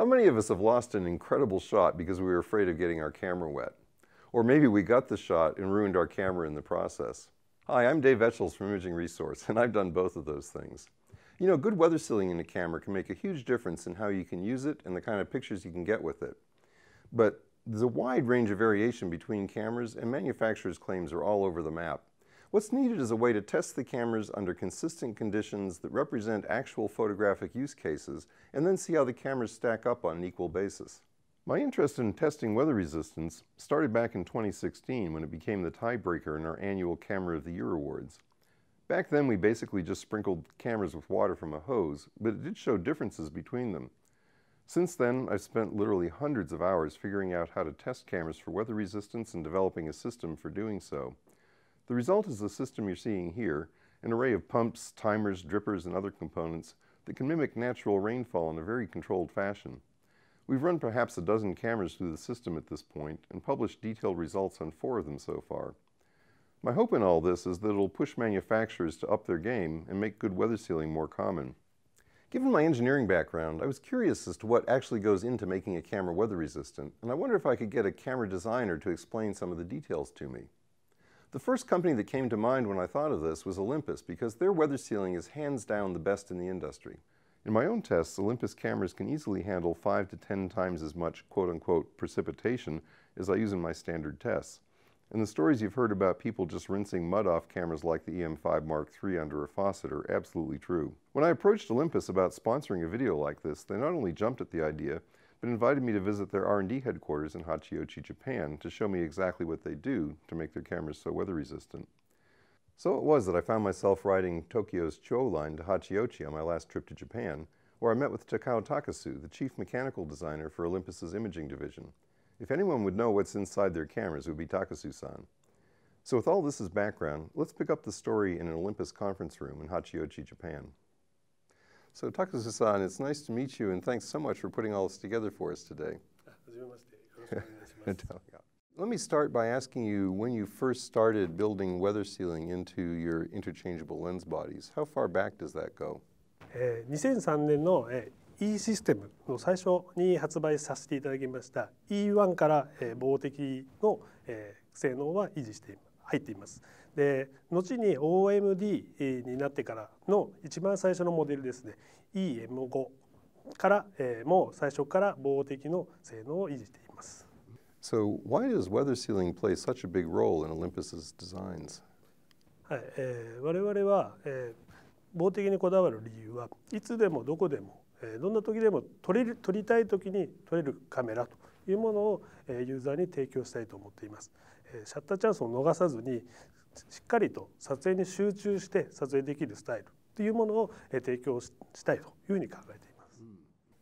How many of us have lost an incredible shot because we were afraid of getting our camera wet? Or maybe we got the shot and ruined our camera in the process. Hi, I'm Dave Etchells from Imaging Resource, and I've done both of those things. You know, good weather sealing in a camera can make a huge difference in how you can use it and the kind of pictures you can get with it. But there's a wide range of variation between cameras, and manufacturers' claims are all over the map. What's needed is a way to test the cameras under consistent conditions that represent actual photographic use cases and then see how the cameras stack up on an equal basis. My interest in testing weather resistance started back in 2016 when it became the tiebreaker in our annual Camera of the Year awards. Back then we basically just sprinkled cameras with water from a hose, but it did show differences between them. Since then, I've spent literally hundreds of hours figuring out how to test cameras for weather resistance and developing a system for doing so. The result is the system you're seeing here, an array of pumps, timers, drippers, and other components that can mimic natural rainfall in a very controlled fashion. We've run perhaps a dozen cameras through the system at this point and published detailed results on four of them so far. My hope in all this is that it'll push manufacturers to up their game and make good weather sealing more common. Given my engineering background, I was curious as to what actually goes into making a camera weather resistant, and I wonder if I could get a camera designer to explain some of the details to me. The first company that came to mind when I thought of this was Olympus because their weather sealing is hands down the best in the industry. In my own tests, Olympus cameras can easily handle 5 to 10 times as much quote-unquote precipitation as I use in my standard tests. And the stories you've heard about people just rinsing mud off cameras like the EM5 Mark III under a faucet are absolutely true. When I approached Olympus about sponsoring a video like this, they not only jumped at the idea, but invited me to visit their R&D headquarters in Hachiochi, Japan to show me exactly what they do to make their cameras so weather resistant. So it was that I found myself riding Tokyo's Chuo line to Hachiochi on my last trip to Japan, where I met with Takao Takasu, the chief mechanical designer for Olympus's imaging division. If anyone would know what's inside their cameras, it would be Takasu-san. So with all this as background, let's pick up the story in an Olympus conference room in Hachiochi, Japan. So Takasu-san, it's nice to meet you, and thanks so much for putting all this together for us today. Ah, Let me start by asking you when you first started building weather sealing into your interchangeable lens bodies, how far back does that go? 2003年の eh, eh, E システムの最初に発売させていただきました E1 から防滴の性能は維持して入っています。で後に OMD になってからの一番最初のモデルですね EM5 から、えー、もう最初から防滴の性能を維持しています。So why does weather sealing play such a big role in Olympus's designs? はい、えー、我々は、えー、防滴にこだわる理由はいつでもどこでも、えー、どんな時でも撮れる撮りたい時に撮れるカメラというものを、えー、ユーザーに提供したいと思っています。シャッターチャンスを逃さずにしっかりと撮影に集中して撮影できるスタイルというものを提供したいというふうに考えています。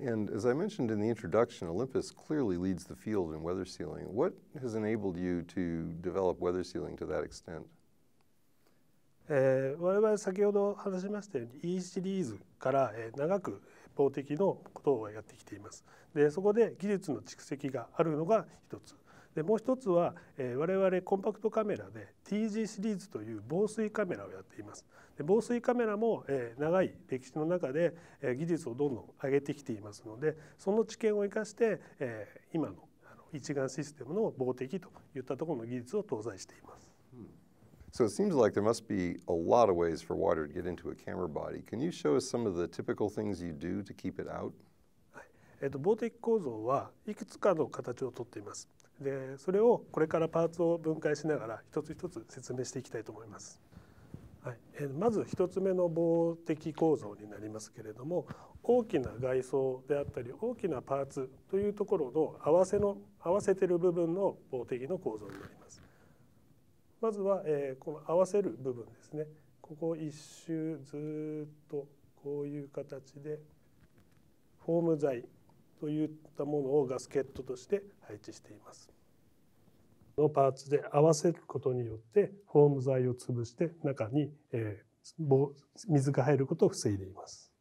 And as I mentioned in the introduction, Olympus clearly leads the field in weather sealing. What has enabled you to develop weather sealing to that extent? えー、我々先ほど話しましたように E シリーズから、えー、長く一方的のことをやってきています。でそこで技術の蓄積があるのが一つ。でもう一つは、えー、我々コンパクトカメラで TG シリーズという防水カメラをやっていますで防水カメラも、えー、長い歴史の中で、えー、技術をどんどん上げてきていますのでその知見を生かして、えー、今のあの一眼システムの防滴といったところの技術を搭載しています。So it seems like there must be a lot of ways for water to get into a camera body. Can you show us some of the typical things you do to keep it out? えっと、防滴構造はいくつかの形をとっています。でそれをこれからパーツを分解しながら一つ一つ説明していきたいと思います。はい、えまず1つ目の棒的構造になりますけれども大きな外装であったり大きなパーツというところの合わせの合わせてる部分の棒的の構造になります。まずは、えー、この合わせる部分ですねここ一周ずっとこういう形でフォーム材といったものをガスケットとして配置しています。のパーツで合わせることによってフォーム材を潰して中に、え水が入ることを防いでいます。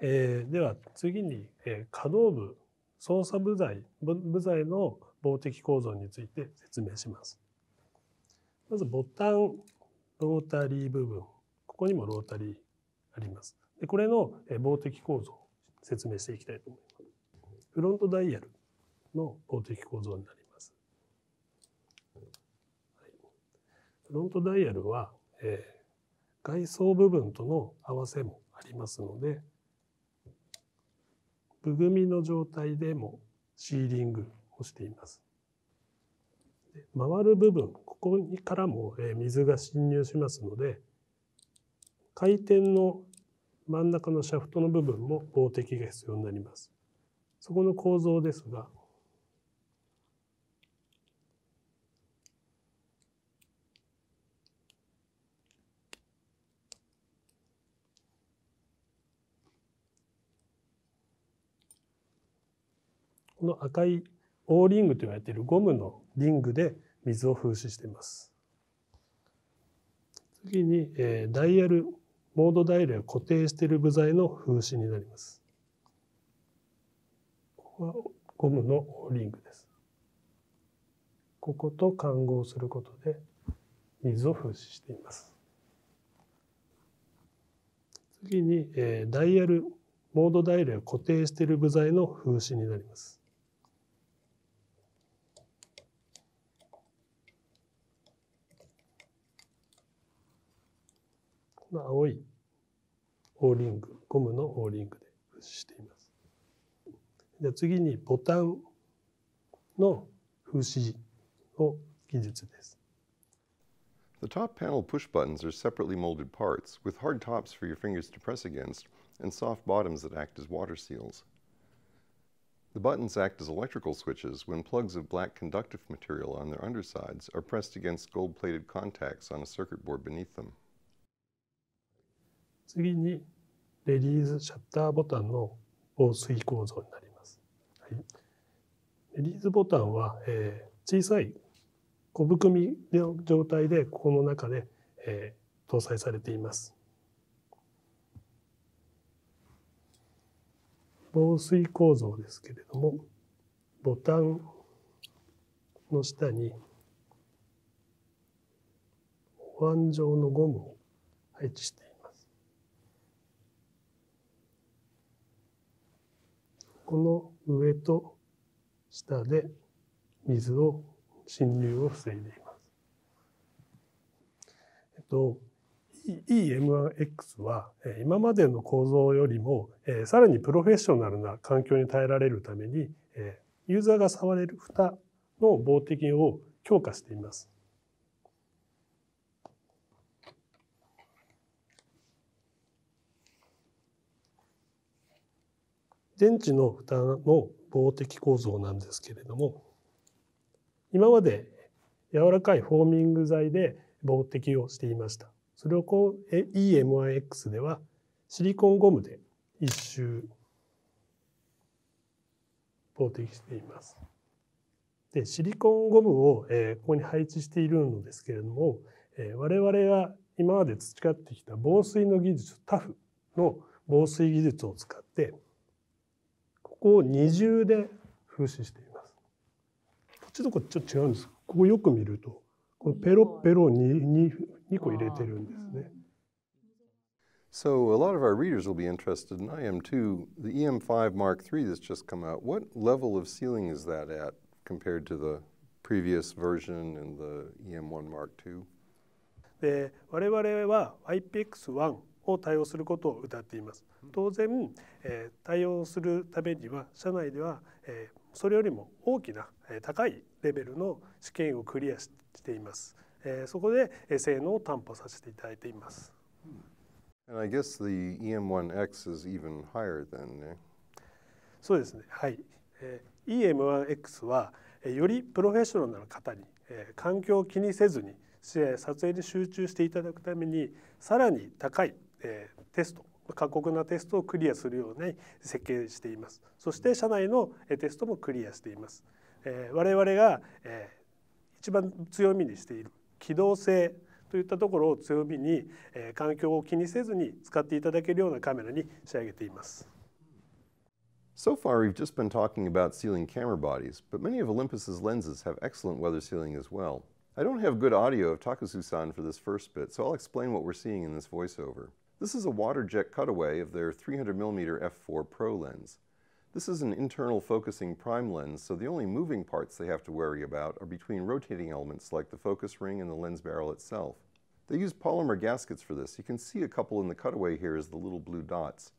えでは次に、え可動部操作部材部材の防的構造について説明します。まずボタンロータリー部分ここにもロータリーあります。でこれの防滴構造説明していきたいと思います。フロントダイヤルの動的構造になります。フロントダイヤルは、えー、外装部分との合わせもありますので、部組みの状態でもシーリングをしています。回る部分、ここからも水が侵入しますので、回転の真ん中のシャフトの部分も棒的が必要になります。そこの構造ですがこの赤い O リングと言われているゴムのリングで水を風刺しています。次に、えー、ダイヤルモードダイヤルを固定している部材の風刺になります。ここはゴムのリングです。ここと混合することで水を風刺しています。次に、えー、ダイヤルモードダイヤルを固定している部材の風刺になります。青いオーリングゴムのオーリングでしています。じゃ次にボタンの風刺の技術です。The top panel push buttons are separately molded parts with hard tops for your fingers to press against and soft bottoms that act as water seals. The buttons act as electrical switches when plugs of black conductive material on their undersides are pressed against gold plated contacts on a circuit board beneath them. 次にレリーズシャッターボタンの防水構造になります。はい、レリーズボタンは、えー、小さい小含みの状態でこの中で、えー、搭載されています。防水構造ですけれどもボタンの下に保安状のゴムを配置しています。この上と下で水を侵入を防いでいます。えっと EM1X は今までの構造よりもさらにプロフェッショナルな環境に耐えられるためにユーザーが触れる蓋の防滴を強化しています。電池の蓋の防滴構造なんですけれども今まで柔らかいフォーミング材で防滴をしていましたそれをこう EMIX ではシリコンゴムで一周防滴していますでシリコンゴムを、えここに配置しているのですけれども、え我々が今まで培ってきた防水の技術タフの防水技術を使ってこを二重で風刺しています。こっちとこっちと違うんですここよく見るとこのペロペロに 2, 2個入れてるんですね。So a lot of our readers will be interested, and I am too. The EM5 Mark III that's just come out, what level of ceiling is that at compared to the previous version and the EM1 Mark II? で我々は IPX1 を対応することを謳っています。当然、えー、対応するためには社内では、えー、それよりも大きな、えー、高いレベルの試験をクリアしています。えー、そこで、えー、性能を担保させていただいています。And I guess the EM1X is even higher than、ね、そうですね。はい。えー、EM1X は、えー、よりプロフェッショナルな方に、えー、環境を気にせずに撮影に集中していただくためにさらに高いえー、テスト過酷なテストをクリアするように設計していますそして社内のテストもクリアしています、えー、我々が、えー、一番強みにしている機動性といったところを強みに、えー、環境を気にせずに使っていただけるようなカメラに仕上げています So far, we've just been talking about sealing camera bodies, but many of Olympus's lenses have excellent weather sealing as well. I don't have good audio of Takasu-san for this first bit, so I'll explain what we're seeing in this voiceover. This is a waterjet cutaway of their 300mm f4 Pro lens. This is an internal focusing prime lens, so the only moving parts they have to worry about are between rotating elements like the focus ring and the lens barrel itself. They use polymer gaskets for this. You can see a couple in the cutaway here as the little blue dots.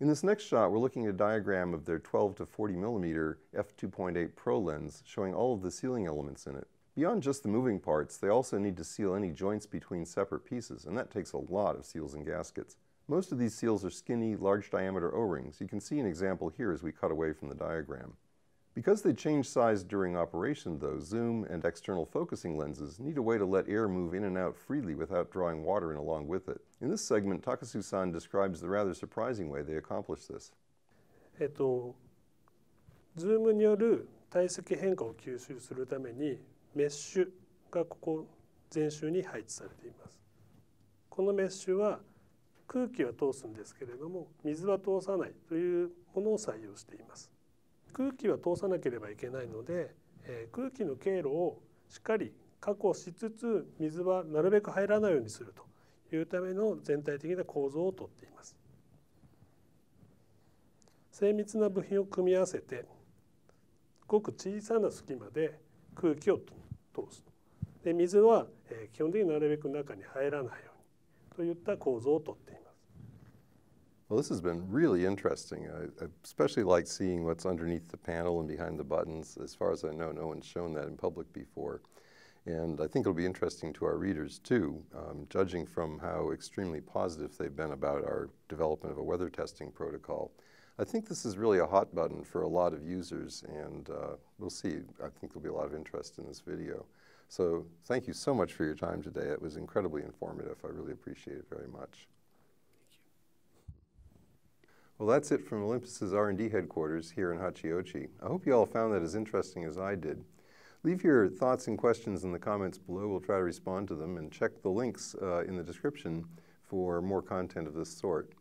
In this next shot, we're looking at a diagram of their 12 to 40 mm f2.8 Pro lens, showing all of the sealing elements in it. Beyond just the moving parts, they also need to seal any joints between separate pieces, and that takes a lot of seals and gaskets. Most of these seals are skinny, large diameter O-rings. You can see an example here as we cut away from the diagram. Because they change size during operation, though, zoom and external focusing lenses need a way to let air move in and out freely without drawing water in along with it. In this segment, Takasu-san describes the rather surprising way they accomplish this. えっと、ズームによる体積変化を吸収するためにメッシュがここ全周に配置されていますこのメッシュは空気は通すんですけれども水は通さないというものを採用しています空気は通さなければいけないので、えー、空気の経路をしっかり確保しつつ水はなるべく入らないようにするというための全体的な構造をとっています精密な部品を組み合わせてごく小さな隙間で空気を通すと。で水は、え基本的になるべく中に入らないようにといった構造をとっています。Well, this has been really interesting. I, I especially like seeing what's underneath the panel and behind the buttons. As far as I know, no one's shown that in public before. And I think it'll be interesting to our readers too, um, judging from how extremely positive they've been about our development of a weather testing protocol. I think this is really a hot button for a lot of users, and uh, we'll see. I think there'll be a lot of interest in this video. So thank you so much for your time today. It was incredibly informative. I really appreciate it very much. Well, that's it from Olympus's R&D headquarters here in Hachiochi. I hope you all found that as interesting as I did. Leave your thoughts and questions in the comments below. We'll try to respond to them and check the links uh, in the description for more content of this sort.